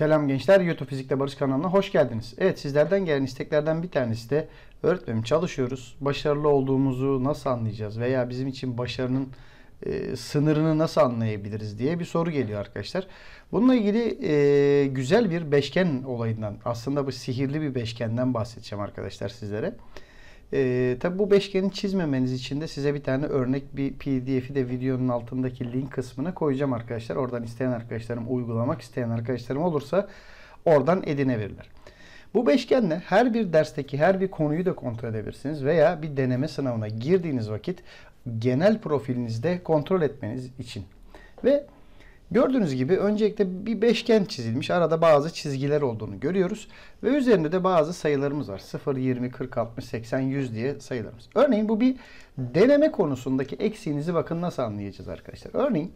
Selam gençler, YouTube Fizikte Barış kanalına hoş geldiniz. Evet, sizlerden gelen isteklerden bir tanesi de öğretmenim çalışıyoruz. Başarılı olduğumuzu nasıl anlayacağız veya bizim için başarının e, sınırını nasıl anlayabiliriz diye bir soru geliyor arkadaşlar. Bununla ilgili e, güzel bir beşgen olayından, aslında bu sihirli bir beşgenden bahsedeceğim arkadaşlar sizlere. Sizlere. E, ee, tabi bu beşgeni çizmemeniz için de size bir tane örnek bir pdf'i de videonun altındaki link kısmına koyacağım arkadaşlar. Oradan isteyen arkadaşlarım uygulamak isteyen arkadaşlarım olursa oradan edinebilirler. Bu beşgenle her bir dersteki her bir konuyu da kontrol edebilirsiniz veya bir deneme sınavına girdiğiniz vakit genel profilinizde kontrol etmeniz için. Ve Gördüğünüz gibi öncelikle bir beşgen çizilmiş. Arada bazı çizgiler olduğunu görüyoruz. Ve üzerinde de bazı sayılarımız var. 0, 20, 40, 60, 80, 100 diye sayılarımız. Örneğin bu bir deneme konusundaki eksiğinizi bakın nasıl anlayacağız arkadaşlar. Örneğin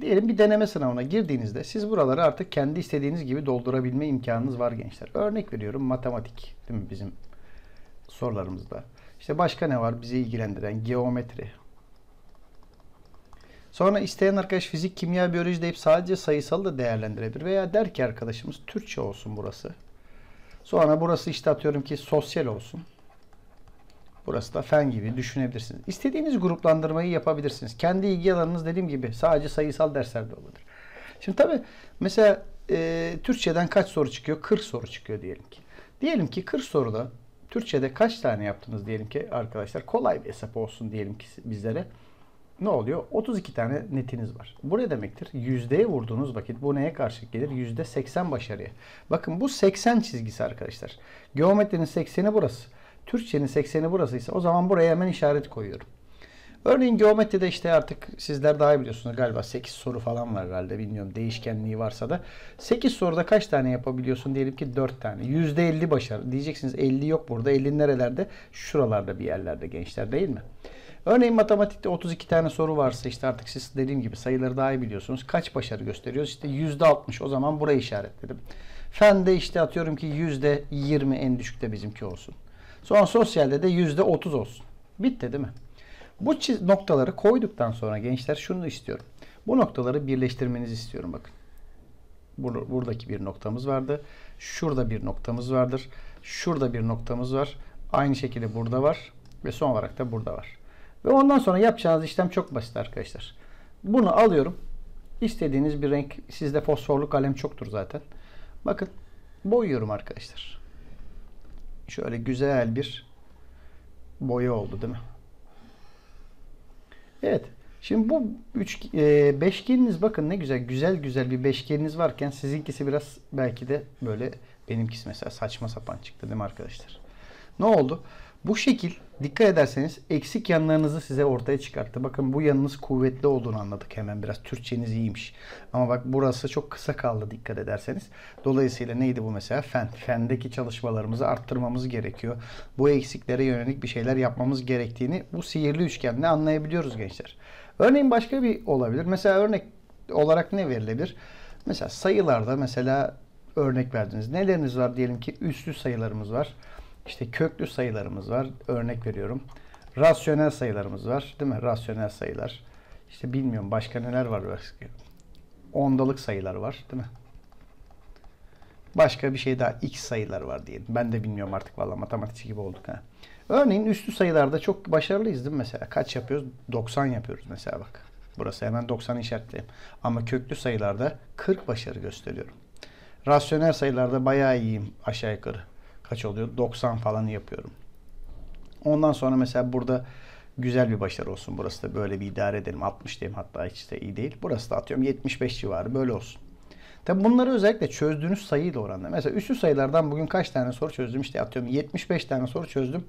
diyelim bir deneme sınavına girdiğinizde siz buraları artık kendi istediğiniz gibi doldurabilme imkanınız var gençler. Örnek veriyorum matematik değil mi bizim sorularımızda. İşte başka ne var bizi ilgilendiren geometri, Sonra isteyen arkadaş fizik, kimya, biyoloji deyip sadece sayısal da değerlendirebilir. Veya der ki arkadaşımız Türkçe olsun burası. Sonra burası işte atıyorum ki sosyal olsun. Burası da fen gibi düşünebilirsiniz. İstediğiniz gruplandırmayı yapabilirsiniz. Kendi ilgi alanınız dediğim gibi sadece sayısal derslerde olabilir. Şimdi tabi mesela e, Türkçeden kaç soru çıkıyor? 40 soru çıkıyor diyelim ki. Diyelim ki 40 soruda Türkçede kaç tane yaptınız diyelim ki arkadaşlar. Kolay bir hesap olsun diyelim ki bizlere ne oluyor? 32 tane netiniz var. Bu ne demektir? Yüzdeye vurduğunuz vakit bu neye karşı gelir? Yüzde 80 başarıya. Bakın bu 80 çizgisi arkadaşlar. Geometrinin 80'i burası. Türkçenin 80'i burasıysa o zaman buraya hemen işaret koyuyorum. Örneğin geometride işte artık sizler daha iyi biliyorsunuz galiba 8 soru falan var herhalde bilmiyorum değişkenliği varsa da. 8 soruda kaç tane yapabiliyorsun diyelim ki 4 tane. %50 başarı diyeceksiniz 50 yok burada 50 nerelerde? Şuralarda bir yerlerde gençler değil mi? Örneğin matematikte 32 tane soru varsa işte artık siz dediğim gibi sayıları daha iyi biliyorsunuz. Kaç başarı gösteriyoruz? İşte %60 o zaman burayı işaretledim. Fen de işte atıyorum ki %20 en düşükte bizimki olsun. Sonra sosyalde de %30 olsun. Bitti değil mi? Bu noktaları koyduktan sonra gençler şunu istiyorum. Bu noktaları birleştirmenizi istiyorum bakın. Bur buradaki bir noktamız vardı. Şurada bir noktamız vardır. Şurada bir noktamız var. Aynı şekilde burada var. Ve son olarak da burada var. Ve ondan sonra yapacağınız işlem çok basit arkadaşlar. Bunu alıyorum. İstediğiniz bir renk. Sizde fosforlu kalem çoktur zaten. Bakın boyuyorum arkadaşlar. Şöyle güzel bir boya oldu değil mi? Evet. Şimdi bu üç, e, beşgeniniz bakın ne güzel güzel güzel bir beşgeniniz varken sizinkisi biraz belki de böyle benimkisi mesela saçma sapan çıktı değil mi arkadaşlar? Ne oldu? Bu şekil dikkat ederseniz eksik yanlarınızı size ortaya çıkarttı. Bakın bu yanınız kuvvetli olduğunu anladık hemen biraz. Türkçeniz iyiymiş. Ama bak burası çok kısa kaldı dikkat ederseniz. Dolayısıyla neydi bu mesela? Fen. Fendeki çalışmalarımızı arttırmamız gerekiyor. Bu eksiklere yönelik bir şeyler yapmamız gerektiğini bu sihirli üçgenle anlayabiliyoruz gençler. Örneğin başka bir olabilir. Mesela örnek olarak ne verilebilir? Mesela sayılarda mesela örnek verdiniz. Neleriniz var diyelim ki üstlü sayılarımız var. İşte köklü sayılarımız var. Örnek veriyorum. Rasyonel sayılarımız var. Değil mi? Rasyonel sayılar. İşte bilmiyorum başka neler var. Ondalık sayılar var. Değil mi? Başka bir şey daha x sayılar var diyelim. Ben de bilmiyorum artık vallahi, matematikçi gibi olduk ha. Örneğin üstü sayılarda çok başarılıyız değil mi mesela? Kaç yapıyoruz? 90 yapıyoruz mesela bak. Burası hemen 90 işaretleyeyim. Ama köklü sayılarda 40 başarı gösteriyorum. Rasyonel sayılarda bayağı iyiyim aşağı yukarı kaç oluyor? 90 falan yapıyorum. Ondan sonra mesela burada güzel bir başarı olsun. Burası da böyle bir idare edelim. 60 diyeyim hatta hiç de iyi değil. Burası da atıyorum 75 civarı böyle olsun. Tabi bunları özellikle çözdüğünüz sayıyla oranla. Mesela üstü sayılardan bugün kaç tane soru çözdüm? İşte atıyorum 75 tane soru çözdüm.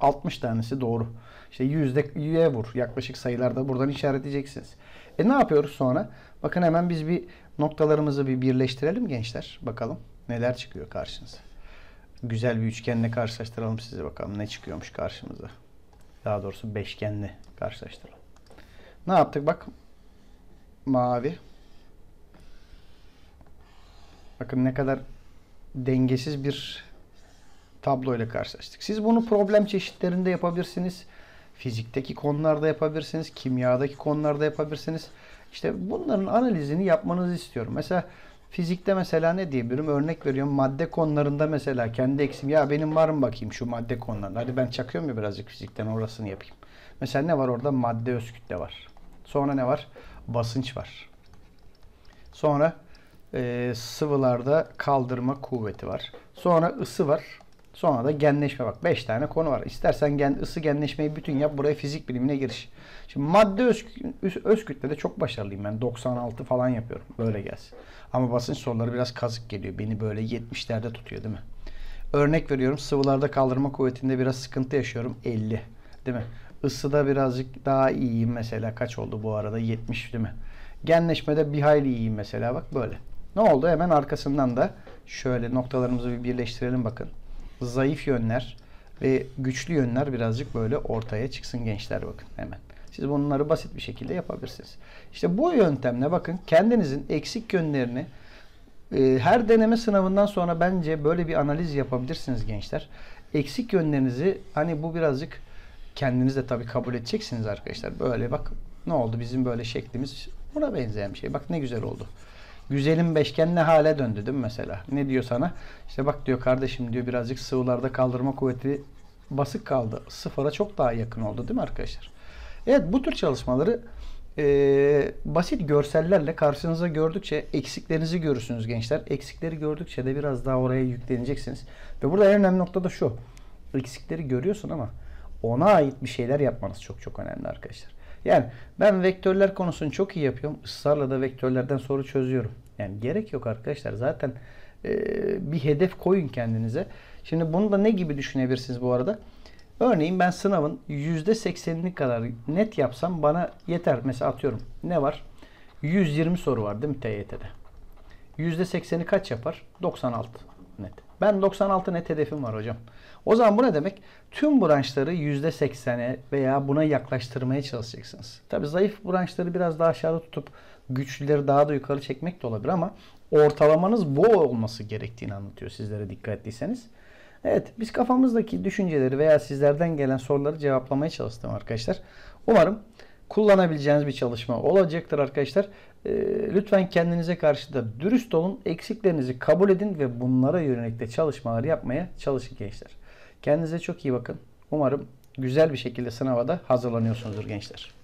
60 tanesi doğru. İşte yüzde yüye vur. Yaklaşık sayılarda buradan işaretleyeceksiniz. E ne yapıyoruz sonra? Bakın hemen biz bir noktalarımızı bir birleştirelim gençler. Bakalım neler çıkıyor karşınıza güzel bir üçgenle karşılaştıralım sizi bakalım ne çıkıyormuş karşımıza. Daha doğrusu beşgenle karşılaştıralım. Ne yaptık bak. Mavi. Bakın ne kadar dengesiz bir tablo ile karşılaştık. Siz bunu problem çeşitlerinde yapabilirsiniz. Fizikteki konularda yapabilirsiniz. Kimyadaki konularda yapabilirsiniz. İşte bunların analizini yapmanızı istiyorum. Mesela Fizikte mesela ne diyebilirim? Örnek veriyorum madde konularında mesela kendi eksim. Ya benim var mı bakayım şu madde konularında. Hadi ben çakıyorum ya birazcık fizikten orasını yapayım. Mesela ne var orada? Madde öz kütle var. Sonra ne var? Basınç var. Sonra e, sıvılarda kaldırma kuvveti var. Sonra ısı var. Sonra da genleşme bak 5 tane konu var. İstersen gen, ısı genleşmeyi bütün yap buraya fizik bilimine giriş. Şimdi madde öz, öz de çok başarılıyım ben 96 falan yapıyorum böyle gelsin. Ama basınç soruları biraz kazık geliyor beni böyle 70'lerde tutuyor değil mi? Örnek veriyorum sıvılarda kaldırma kuvvetinde biraz sıkıntı yaşıyorum 50 değil mi? Isıda birazcık daha iyiyim mesela kaç oldu bu arada 70 değil mi? Genleşmede bir hayli iyiyim mesela bak böyle. Ne oldu hemen arkasından da şöyle noktalarımızı bir birleştirelim bakın zayıf yönler ve güçlü yönler birazcık böyle ortaya çıksın gençler bakın hemen. Siz bunları basit bir şekilde yapabilirsiniz. İşte bu yöntemle bakın kendinizin eksik yönlerini e, her deneme sınavından sonra bence böyle bir analiz yapabilirsiniz gençler. Eksik yönlerinizi hani bu birazcık kendiniz de tabii kabul edeceksiniz arkadaşlar. Böyle bak ne oldu bizim böyle şeklimiz buna benzeyen bir şey. Bak ne güzel oldu. Güzelim beşgen ne hale döndü değil mi mesela? Ne diyor sana? İşte bak diyor kardeşim diyor birazcık sıvılarda kaldırma kuvveti basık kaldı. Sıfıra çok daha yakın oldu değil mi arkadaşlar? Evet bu tür çalışmaları e, basit görsellerle karşınıza gördükçe eksiklerinizi görürsünüz gençler. Eksikleri gördükçe de biraz daha oraya yükleneceksiniz. Ve burada en önemli nokta da şu. Eksikleri görüyorsun ama ona ait bir şeyler yapmanız çok çok önemli arkadaşlar. Yani ben vektörler konusunu çok iyi yapıyorum. Israrla da vektörlerden soru çözüyorum. Yani gerek yok arkadaşlar. Zaten e, bir hedef koyun kendinize. Şimdi bunu da ne gibi düşünebilirsiniz bu arada? Örneğin ben sınavın %80'ini kadar net yapsam bana yeter. Mesela atıyorum ne var? 120 soru var değil mi TYT'de? %80'i kaç yapar? 96 net. Ben 96 net hedefim var hocam. O zaman bu ne demek? Tüm branşları %80'e veya buna yaklaştırmaya çalışacaksınız. Tabii zayıf branşları biraz daha aşağıda tutup güçlüleri daha da yukarı çekmek de olabilir ama ortalamanız bu olması gerektiğini anlatıyor sizlere dikkat ettiyseniz. Evet biz kafamızdaki düşünceleri veya sizlerden gelen soruları cevaplamaya çalıştım arkadaşlar. Umarım kullanabileceğiniz bir çalışma olacaktır arkadaşlar. Ee, lütfen kendinize karşı da dürüst olun. Eksiklerinizi kabul edin ve bunlara yönelik de çalışmalar yapmaya çalışın gençler. Kendinize çok iyi bakın. Umarım güzel bir şekilde sınava da hazırlanıyorsunuzdur gençler.